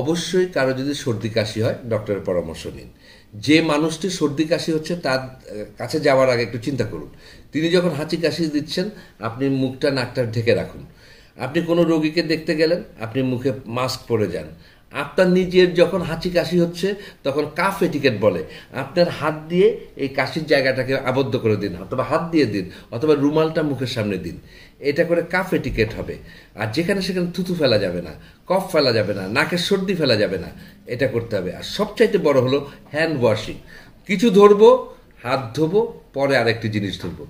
অবশ্যই কারো যদি সর্দি কাশি হয় ডক্টরের পরামর্শ নিন যে মানুষটি সর্দি কাশি হচ্ছে তার কাছে যাওয়ার আগে একটু চিন্তা করুন তিনি যখন হাঁচি কাশি দিচ্ছেন আপনি মুখটা নাকটা ঢেকে রাখুন আপনি কোনো রোগীকে দেখতে গেলেন আপনি মুখে মাস্ক পরে যান আপনার নিজের যখন হাঁচি কাশি হচ্ছে তখন কাফ এটিকেট বলে আপনার হাত দিয়ে এই কাশির জায়গাটাকে আবদ্ধ করে দিন অথবা হাত দিয়ে দিন অথবা রুমালটা মুখের সামনে দিন এটা করে কাফে টিকেট হবে আর যেখানে সেখানে থুতু ফেলা যাবে না কফ ফেলা যাবে না নাকের সর্দি ফেলা যাবে না এটা করতে হবে আর সবচাইতে বড় হলো হ্যান্ড ওয়াশিং কিছু ধরবো হাত ধোবো পরে আরেকটি জিনিস ধরবো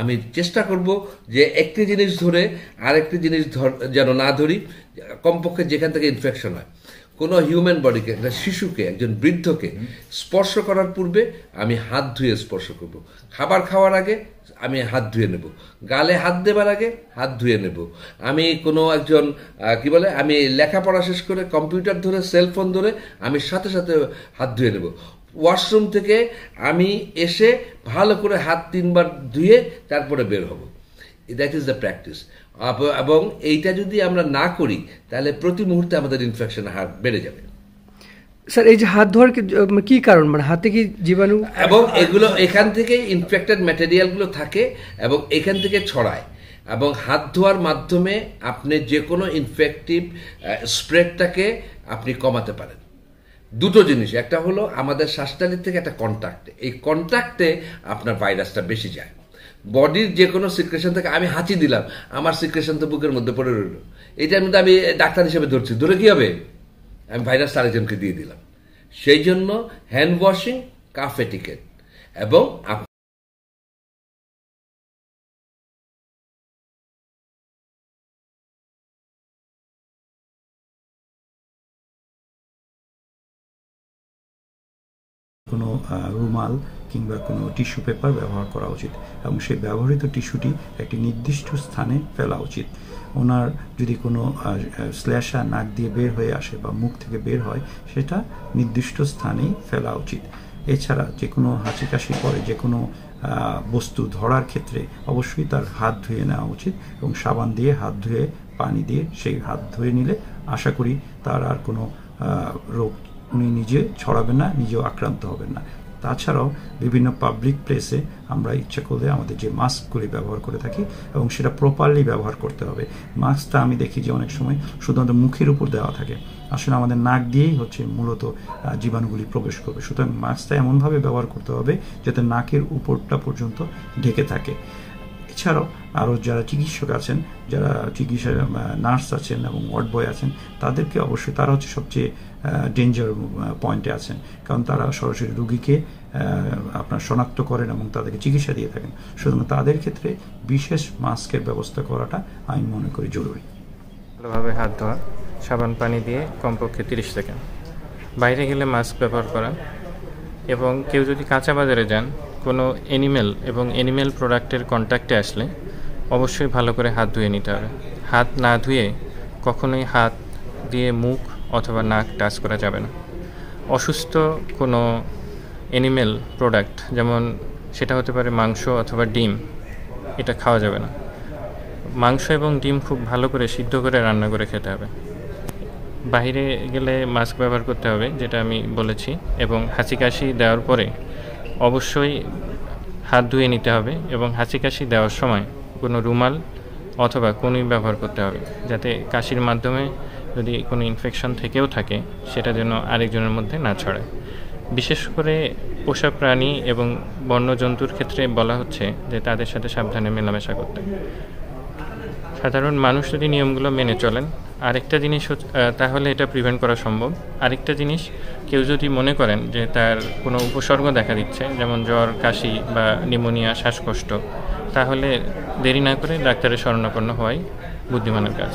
আমি চেষ্টা করব যে একটি জিনিস ধরে আরেকটি জিনিস ধর যেন না ধরি কমপক্ষে যেখান থেকে ইনফেকশন হয় কোনো হিউম্যান বডিকে একটা শিশুকে একজন বৃদ্ধকে স্পর্শ করার পূর্বে আমি হাত ধুয়ে স্পর্শ করব। খাবার খাওয়ার আগে আমি হাত ধুয়ে নেব গালে হাত দেবার আগে হাত ধুয়ে নেব আমি কোনো একজন কি বলে আমি লেখাপড়া শেষ করে কম্পিউটার ধরে সেলফোন ধরে আমি সাথে সাথে হাত ধুয়ে নেব ওয়াশরুম থেকে আমি এসে ভালো করে হাত তিনবার ধুয়ে তারপরে বের হবো দ্যাট ইজ দ্য প্র্যাকটিস এবং এইটা যদি আমরা না করি তাহলে প্রতি মুহূর্তে আমাদের ইনফেকশন হার বেড়ে যাবে স্যার এই যে হাত ধোয়ার কি কারণ মানে হাতে কি জীবাণু এবং এগুলো এখান থেকে ইনফেক্টেড ম্যাটেরিয়ালগুলো থাকে এবং এখান থেকে ছড়ায় এবং হাত ধোয়ার মাধ্যমে আপনি যে কোনো ইনফেক্টিভ স্প্রেডটাকে আপনি কমাতে পারেন দুটো জিনিস একটা হলো আমাদের শ্বাসনালীর থেকে একটা কন্ট্যাক্টে এই কন্ট্যাক্টে আপনার ভাইরাসটা বেশি যায় বডির যে কোনো সিক্রেশন থেকে আমি হাঁচি দিলাম আমার সিক্রেশন তো বুকের মধ্যে পড়ে রইল এটা মধ্যে আমি ডাক্তার হিসেবে ধরছি ধরে কী হবে আমি ভাইরাস আরেকজনকে দিয়ে দিলাম সেই জন্য হ্যান্ড ওয়াশিং কাফ এটিকেট এবং আপ কোনো রুমাল কিংবা কোনো টিস্যু পেপার ব্যবহার করা উচিত এবং সেই ব্যবহৃত টিস্যুটি একটি নির্দিষ্ট স্থানে ফেলা উচিত ওনার যদি কোনো শ্লেষা নাক দিয়ে বের হয়ে আসে বা মুখ থেকে বের হয় সেটা নির্দিষ্ট স্থানেই ফেলা উচিত এছাড়া যে কোনো হাঁচি কাশি পরে যে কোনো বস্তু ধরার ক্ষেত্রে অবশ্যই তার হাত ধুয়ে নেওয়া উচিত এবং সাবান দিয়ে হাত ধুয়ে পানি দিয়ে সেই হাত ধুয়ে নিলে আশা করি তার আর কোনো রোগ উনি নিজে ছড়াবেন না নিজেও আক্রান্ত হবেন না তাছাড়াও বিভিন্ন পাবলিক প্লেসে আমরা ইচ্ছা করলে আমাদের যে মাস্কগুলি ব্যবহার করে থাকি এবং সেটা প্রপারলি ব্যবহার করতে হবে মাস্কটা আমি দেখি যে অনেক সময় শুধুমাত্র মুখের উপর দেওয়া থাকে আসলে আমাদের নাক দিয়েই হচ্ছে মূলত জীবাণুগুলি প্রবেশ করবে সুতরাং মাস্কটা এমনভাবে ব্যবহার করতে হবে যাতে নাকের উপরটা পর্যন্ত ঢেকে থাকে এছাড়াও আরও যারা চিকিৎসক আছেন যারা চিকিৎসা নার্স আছেন এবং ওয়ার্ড বয় আছেন তাদেরকে অবশ্যই তারা হচ্ছে সবচেয়ে ডেঞ্জার পয়েন্টে আছেন কারণ তারা সরাসরি রুগীকে আপনার শনাক্ত করেন এবং তাদেরকে চিকিৎসা দিয়ে থাকেন সুতরাং তাদের ক্ষেত্রে বিশেষ মাস্কের ব্যবস্থা করাটা আমি মনে করি জরুরি ভালোভাবে হাত ধোয়া সাবান পানি দিয়ে কমপক্ষে তিরিশ সেকেন্ড বাইরে গেলে মাস্ক ব্যবহার করা এবং কেউ যদি কাঁচা বাজারে যান কোনো এনিমেল এবং এনিমেল প্রোডাক্টের কন্ট্যাক্টে আসলে অবশ্যই ভালো করে হাত ধুয়ে নিতে হবে হাত না ধুয়ে কখনোই হাত দিয়ে মুখ অথবা নাক টাচ করা যাবে না অসুস্থ কোনো এনিমেল প্রোডাক্ট যেমন সেটা হতে পারে মাংস অথবা ডিম এটা খাওয়া যাবে না মাংস এবং ডিম খুব ভালো করে সিদ্ধ করে রান্না করে খেতে হবে বাইরে গেলে মাস্ক ব্যবহার করতে হবে যেটা আমি বলেছি এবং হাঁচি কাশি দেওয়ার পরে অবশ্যই হাত ধুয়ে নিতে হবে এবং হাঁচি কাশি দেওয়ার সময় কোনো রুমাল অথবা কনুই ব্যবহার করতে হবে যাতে কাশির মাধ্যমে যদি কোনো ইনফেকশন থেকেও থাকে সেটা যেন আরেকজনের মধ্যে না ছড়ায় বিশেষ করে পোষা প্রাণী এবং বন্য জন্তুর ক্ষেত্রে বলা হচ্ছে যে তাদের সাথে সাবধানে মেলামেশা করতে সাধারণ মানুষ যদি নিয়মগুলো মেনে চলেন আরেকটা জিনিস তাহলে এটা প্রিভেন্ট করা সম্ভব আরেকটা জিনিস কেউ যদি মনে করেন যে তার কোনো উপসর্গ দেখা দিচ্ছে যেমন জ্বর কাশি বা নিউমোনিয়া শ্বাসকষ্ট তাহলে দেরি না করে ডাক্তারের শরণাপন্ন হওয়াই বুদ্ধিমানের কাজ